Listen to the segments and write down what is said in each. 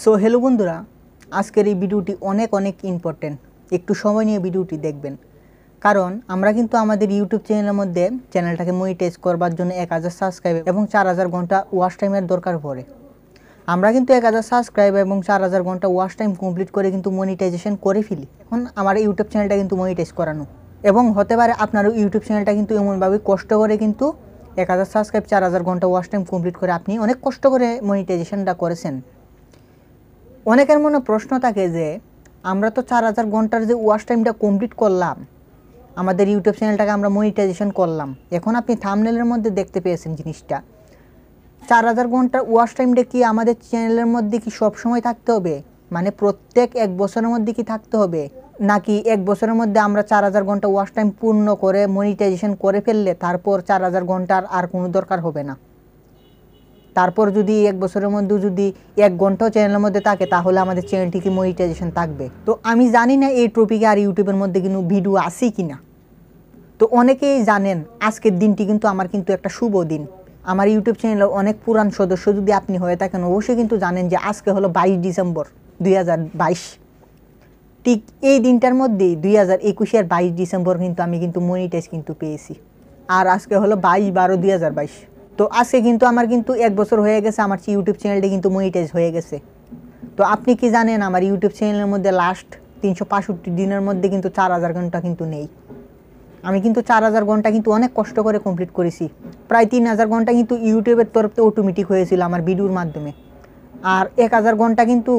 so hello বন্ধুরা আজকের এই ভিডিওটি অনেক অনেক ইম্পর্ট্যান্ট একটু সময় নিয়ে ভিডিওটি দেখবেন কারণ আমরা কিন্তু আমাদের ইউটিউব চ্যানেলের মধ্যে চ্যানেলটাকে মনিটাইজ করবার জন্য এক হাজার সাবস্ক্রাইব এবং চার হাজার ঘন্টা ওয়াশ টাইমের দরকার পড়ে আমরা কিন্তু এক হাজার সাবস্ক্রাইব এবং চার হাজার ঘন্টা ওয়াশ টাইম কমপ্লিট করে কিন্তু মনিটাইজেশন করে ফেলি এখন আমার ইউটিউব চ্যানেলটা কিন্তু মনিটাইজ করানো এবং হতে পারে আপনার ইউটিউব চ্যানেলটা কিন্তু এমনভাবে কষ্ট করে কিন্তু এক হাজার সাবস্ক্রাইব চার হাজার ঘন্টা ওয়াশ টাইম কমপ্লিট করে আপনি অনেক কষ্ট করে মনিটাইজেশনটা করেছেন অনেকের মনে প্রশ্ন থাকে যে আমরা তো চার হাজার ঘন্টার যে ওয়াশ টাইমটা কমপ্লিট করলাম আমাদের ইউটিউব চ্যানেলটাকে আমরা মনিটাইজেশন করলাম এখন আপনি থামনেলের মধ্যে দেখতে পেয়েছেন জিনিসটা চার হাজার ঘন্টার ওয়াশ টাইমটা কি আমাদের চ্যানেলের মধ্যে কি সবসময় থাকতে হবে মানে প্রত্যেক এক বছরের মধ্যে কি থাকতে হবে নাকি এক বছরের মধ্যে আমরা চার হাজার ঘন্টা ওয়াশ টাইম পূর্ণ করে মনিটাইজেশন করে ফেললে তারপর চার হাজার ঘন্টার আর কোনো দরকার হবে না তারপর যদি এক বছরের মধ্যে যদি এক ঘন্টা চ্যানেলের মধ্যে থাকে তাহলে আমাদের চ্যানেলটি কি মনিটাইজেশন থাকবে তো আমি জানি না এই টপিকে আর ইউটিউবের মধ্যে কিন্তু ভিডিও আসি কি না তো অনেকেই জানেন আজকের দিনটি কিন্তু আমার কিন্তু একটা শুভ দিন আমার ইউটিউব চ্যানেলের অনেক পুরান সদস্য যদি আপনি হয়ে থাকেন অবশ্যই কিন্তু জানেন যে আজকে হলো বাইশ ডিসেম্বর দুই ঠিক এই দিনটার মধ্যেই দুই হাজার একুশে আর বাইশ ডিসেম্বর কিন্তু আমি কিন্তু মনিটাইজ কিন্তু পেয়েছি আর আজকে হলো বাইশ বারো দুই হাজার বাইশ তো আজকে কিন্তু আমার কিন্তু এক বছর হয়ে গেছে আমার ইউটিউব চ্যানেলটি কিন্তু মনিটাইজ হয়ে গেছে তো আপনি কি জানেন আমার ইউটিউব চ্যানেলের মধ্যে লাস্ট তিনশো পাঁষট্টি দিনের মধ্যে কিন্তু চার হাজার ঘন্টা কিন্তু নেই আমি কিন্তু চার হাজার ঘন্টা কিন্তু অনেক কষ্ট করে কমপ্লিট করেছি প্রায় তিন হাজার ঘন্টা কিন্তু ইউটিউবের তরফে অটোমেটিক হয়েছিল আমার ভিডিওর মাধ্যমে আর এক হাজার ঘন্টা কিন্তু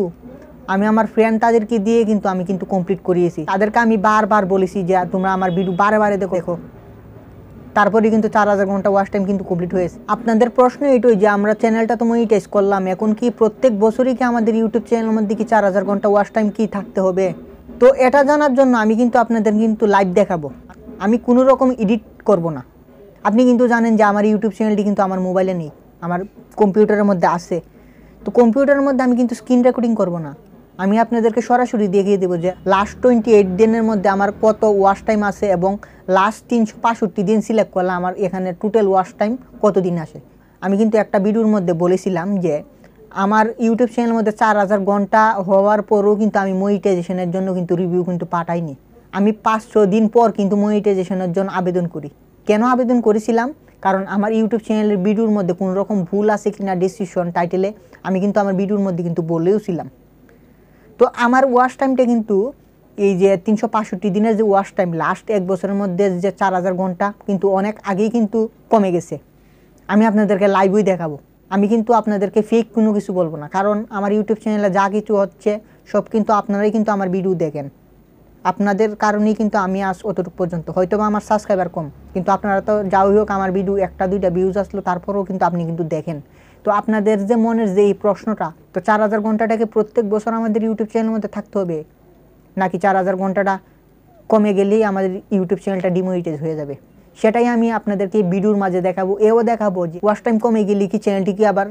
আমি আমার ফ্রেন্ড তাদেরকে দিয়ে কিন্তু আমি কিন্তু কমপ্লিট করিয়েছি তাদেরকে আমি বারবার বলেছি যে তোমরা আমার ভিডিও বারে বারে দেখো দেখো তারপরে কিন্তু চার হাজার ঘন্টা ওয়াশ টাইম কিন্তু কমপ্লিট হয়েছে আপনাদের প্রশ্ন এটাই যে আমরা চ্যানেলটা তো মনিটাইজ করলাম এখন কি প্রত্যেক বছরই কি আমাদের ইউটিউব চ্যানেলের মধ্যে কি চার হাজার ঘন্টা ওয়াশ টাইম কি থাকতে হবে তো এটা জানার জন্য আমি কিন্তু আপনাদের কিন্তু লাইভ দেখাবো আমি কোনো রকম এডিট করব না আপনি কিন্তু জানেন যে আমার ইউটিউব চ্যানেলটি কিন্তু আমার মোবাইলে নেই আমার কম্পিউটারের মধ্যে আছে তো কম্পিউটারের মধ্যে আমি কিন্তু স্ক্রিন রেকর্ডিং করব না আমি আপনাদেরকে সরাসরি দেখিয়ে দেবো যে লাস্ট টোয়েন্টি এইট দিনের মধ্যে আমার কত ওয়াশ টাইম আছে এবং লাস্ট তিনশো পাঁষট্টি দিন সিলেক্ট করলে আমার এখানে টোটাল ওয়াশ টাইম কত দিন আসে আমি কিন্তু একটা ভিডিওর মধ্যে বলেছিলাম যে আমার ইউটিউব চ্যানেলের মধ্যে চার হাজার ঘন্টা হওয়ার পরও কিন্তু আমি মনিটাইজেশনের জন্য কিন্তু রিভিউ কিন্তু পাঠাইনি আমি পাঁচশো দিন পর কিন্তু মনিটাইজেশনের জন্য আবেদন করি কেন আবেদন করেছিলাম কারণ আমার ইউটিউব চ্যানেলের ভিডিওর মধ্যে কোনো রকম ভুল আছে কি না টাইটেলে আমি কিন্তু আমার ভিডিওর মধ্যে কিন্তু বলেওছিলাম তো আমার ওয়াশ টাইমটা কিন্তু এই যে তিনশো পাঁষট্টি দিনের যে ওয়াশ টাইম লাস্ট এক বছরের মধ্যে যে চার হাজার ঘন্টা কিন্তু অনেক আগেই কিন্তু কমে গেছে আমি আপনাদেরকে লাইভই দেখাবো আমি কিন্তু আপনাদেরকে ফেক কোনো কিছু বলবো না কারণ আমার ইউটিউব চ্যানেলে যা কিছু হচ্ছে সব কিন্তু আপনারাই কিন্তু আমার ভিডিও দেখেন আপনাদের কারণেই কিন্তু আমি আস অতটুকু পর্যন্ত হয়তো বা আমার সাবস্ক্রাইবার কম কিন্তু আপনারা তো যাই হোক আমার ভিডিও একটা দুইটা ভিউজ আসলো তারপরেও কিন্তু আপনি কিন্তু দেখেন তো আপনাদের যে মনের যে এই প্রশ্নটা তো চার হাজার ঘন্টাটাকে প্রত্যেক বছর আমাদের ইউটিউব চ্যানেলের মধ্যে থাকতে হবে নাকি চার হাজার ঘন্টাটা কমে গেলেই আমাদের ইউটিউব চ্যানেলটা ডিমোনিটাইজ হয়ে যাবে সেটাই আমি আপনাদেরকে ভিডিওর মাঝে দেখাবো এও দেখাবো যে ওয়াশ টাইম কমে গেলে কি চ্যানেলটি কি আবার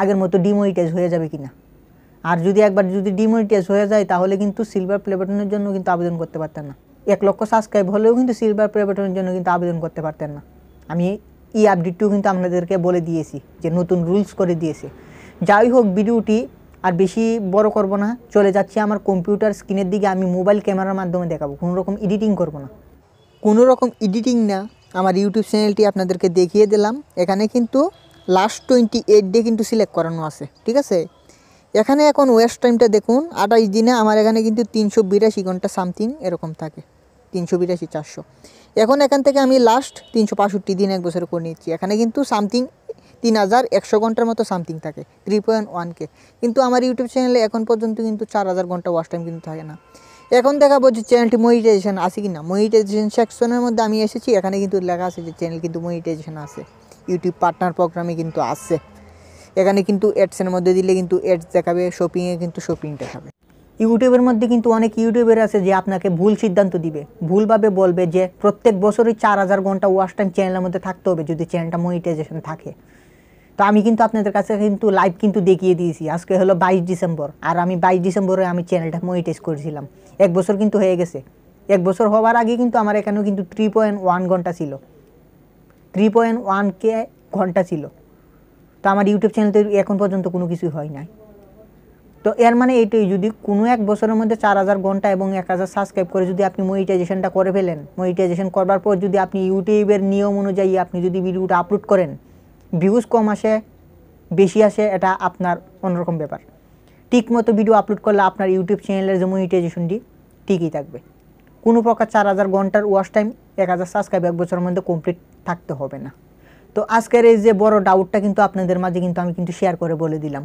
আগের মতো ডিমোনিটাইজ হয়ে যাবে কি না আর যদি একবার যদি ডিমোনিটাইজ হয়ে যায় তাহলে কিন্তু সিলভার প্লে বাটনের জন্য কিন্তু আবেদন করতে পারতেন না এক লক্ষ সাবস্ক্রাইব হলেও কিন্তু সিলভার প্লে বাটনের জন্য কিন্তু আবেদন করতে পারতেন না আমি ই আপডেটটিও কিন্তু আপনাদেরকে বলে দিয়েছি যে নতুন রুলস করে দিয়েছে যাই হোক ভিডিওটি আর বেশি বড় করব না চলে যাচ্ছি আমার কম্পিউটার স্ক্রিনের দিকে আমি মোবাইল ক্যামেরার মাধ্যমে দেখাবো কোনো রকম এডিটিং করব না কোনো রকম এডিটিং না আমার ইউটিউব চ্যানেলটি আপনাদেরকে দেখিয়ে দিলাম এখানে কিন্তু লাস্ট টোয়েন্টি এইট ডে কিন্তু সিলেক্ট করানো আছে ঠিক আছে এখানে এখন ওয়েস্ট টাইমটা দেখুন আঠাশ দিনে আমার এখানে কিন্তু তিনশো বিরাশি ঘন্টা সামথিং এরকম থাকে তিনশো বিরাশি চারশো এখন এখান থেকে আমি লাস্ট তিনশো পাঁষট্টি দিন এক বছর করে নিচ্ছি এখানে কিন্তু সামথিং তিন হাজার একশো ঘন্টার মতো সামথিং থাকে থ্রি পয়েন্ট ওয়ানকে কিন্তু আমার ইউটিউব চ্যানেলে এখন পর্যন্ত কিন্তু চার হাজার ঘন্টা ওয়াশ টাইম কিন্তু থাকে না এখন দেখাবো যে চ্যানেলটি মনিটাইজেশন আছে কি না মনিটাইজেশন সেকশনের মধ্যে আমি এসেছি এখানে কিন্তু লেখা আছে যে চ্যানেল কিন্তু মনিটাইজেশন আছে ইউটিউব পার্টনার প্রোগ্রামে কিন্তু আছে এখানে কিন্তু অ্যাডসের মধ্যে দিলে কিন্তু অ্যাডস দেখাবে শপিংয়ে কিন্তু শপিং দেখাবে ইউটিউবের মধ্যে কিন্তু অনেক ইউটিউবের আছে যে আপনাকে ভুল সিদ্ধান্ত দিবে ভুলভাবে বলবে যে প্রত্যেক বছরই চার হাজার ঘন্টা ওয়াশ টাইম চ্যানেলের মধ্যে থাকতে হবে যদি চ্যানেলটা মনিটাইজেশন থাকে তো আমি কিন্তু আপনাদের কাছে কিন্তু লাইভ কিন্তু দেখিয়ে দিয়েছি আজকে হলো বাইশ ডিসেম্বর আর আমি বাইশ ডিসেম্বরে আমি চ্যানেলটা মনিটাইজ করেছিলাম এক বছর কিন্তু হয়ে গেছে এক বছর হওয়ার আগে কিন্তু আমার এখানেও কিন্তু থ্রি পয়েন্ট ওয়ান ঘন্টা ছিল থ্রি পয়েন্ট ওয়ান কে ঘন্টা ছিল তো আমার ইউটিউব চ্যানেল এখন পর্যন্ত কোনো কিছুই হয় নাই তো এর মানে এইটাই যদি কোনো এক বছরের মধ্যে চার হাজার ঘন্টা এবং এক হাজার সাবস্ক্রাইব করে যদি আপনি মনিটাইজেশনটা করে ফেলেন মনিটাইজেশন করবার পর যদি আপনি ইউটিউবের নিয়ম অনুযায়ী আপনি যদি ভিডিওটা আপলোড করেন ভিউজ কম আসে বেশি আসে এটা আপনার অন্যরকম ব্যাপার ঠিকমতো ভিডিও আপলোড করলে আপনার ইউটিউব চ্যানেলের যে মনিটাইজেশনটি ঠিকই থাকবে কোনো প্রকার চার হাজার ঘন্টার ওয়াশ টাইম এক হাজার সাবস্ক্রাইব এক বছরের মধ্যে কমপ্লিট থাকতে হবে না তো আজকের এই যে বড় ডাউটটা কিন্তু আপনাদের মাঝে কিন্তু আমি কিন্তু শেয়ার করে বলে দিলাম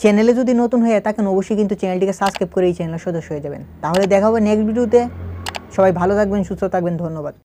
চ্যানেলে যদি নতুন হয়ে থাকেন অবশ্যই কিন্তু চ্যানেলটিকে সাবস্ক্রাইব করে এই চ্যানেলের সদস্য হয়ে যাবেন তাহলে দেখা হবে নেক্সট ভিডিওতে সবাই ভালো থাকবেন সুস্থ থাকবেন ধন্যবাদ